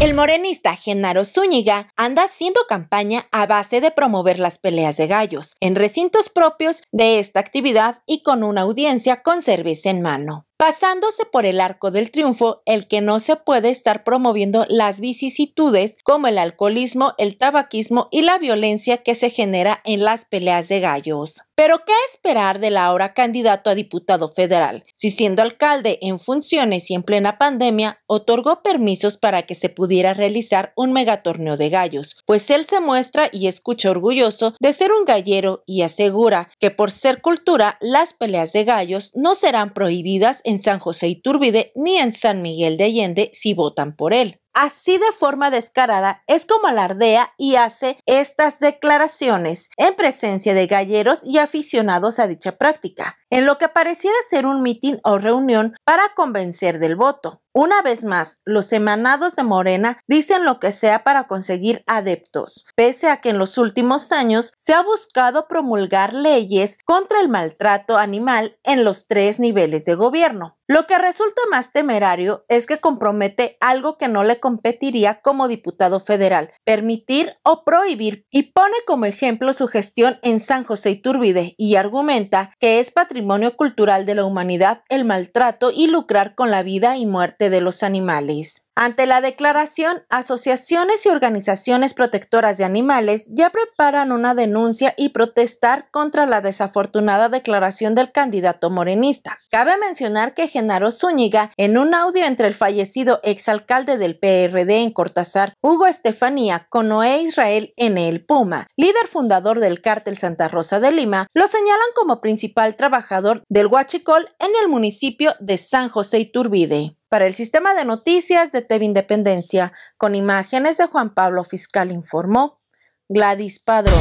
El morenista Genaro Zúñiga anda haciendo campaña a base de promover las peleas de gallos en recintos propios de esta actividad y con una audiencia con cerveza en mano. Pasándose por el arco del triunfo, el que no se puede estar promoviendo las vicisitudes como el alcoholismo, el tabaquismo y la violencia que se genera en las peleas de gallos. Pero, ¿qué esperar del ahora candidato a diputado federal? Si siendo alcalde en funciones y en plena pandemia, otorgó permisos para que se pudiera realizar un megatorneo de gallos, pues él se muestra y escucha orgulloso de ser un gallero y asegura que por ser cultura, las peleas de gallos no serán prohibidas en San José Iturbide ni en San Miguel de Allende si votan por él. Así de forma descarada es como alardea y hace estas declaraciones en presencia de galleros y aficionados a dicha práctica, en lo que pareciera ser un mitin o reunión para convencer del voto. Una vez más, los emanados de Morena dicen lo que sea para conseguir adeptos, pese a que en los últimos años se ha buscado promulgar leyes contra el maltrato animal en los tres niveles de gobierno. Lo que resulta más temerario es que compromete algo que no le competiría como diputado federal, permitir o prohibir, y pone como ejemplo su gestión en San José Iturbide y argumenta que es patrimonio cultural de la humanidad el maltrato y lucrar con la vida y muerte de los animales. Ante la declaración, asociaciones y organizaciones protectoras de animales ya preparan una denuncia y protestar contra la desafortunada declaración del candidato morenista. Cabe mencionar que Genaro Zúñiga, en un audio entre el fallecido exalcalde del PRD en Cortázar, Hugo Estefanía, con Noé Israel en El Puma, líder fundador del cártel Santa Rosa de Lima, lo señalan como principal trabajador del Huachicol en el municipio de San José Iturbide para el sistema de noticias de TV Independencia, con imágenes de Juan Pablo Fiscal, informó Gladys Padrón.